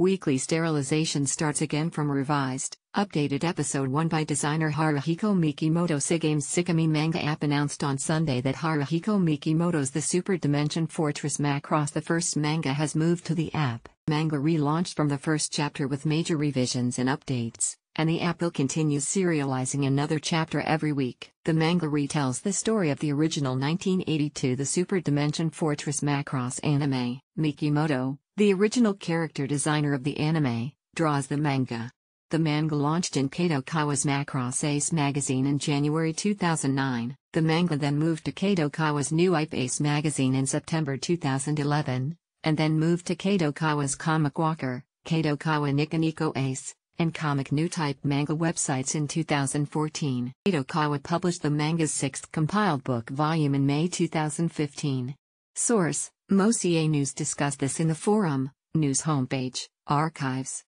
Weekly sterilization starts again from revised, updated episode 1 by designer Haruhiko Mikimoto Sigame's Sikami manga app announced on Sunday that Haruhiko Mikimoto's The Super Dimension Fortress Macross the first manga has moved to the app. Manga relaunched from the first chapter with major revisions and updates, and the app will continue serializing another chapter every week. The manga retells the story of the original 1982 The Super Dimension Fortress Macross anime. Mikimoto, the original character designer of the anime draws the manga. The manga launched in Kato Kawa's Macross Ace magazine in January 2009. The manga then moved to Kato Kawa's New Ipe Ace magazine in September 2011, and then moved to Kato Kawa's Comic Walker, Kato Kawa Nikoniko Ace, and Comic New Type manga websites in 2014. Kato Kawa published the manga's sixth compiled book volume in May 2015. Source Mosier News discussed this in the forum, news homepage, archives,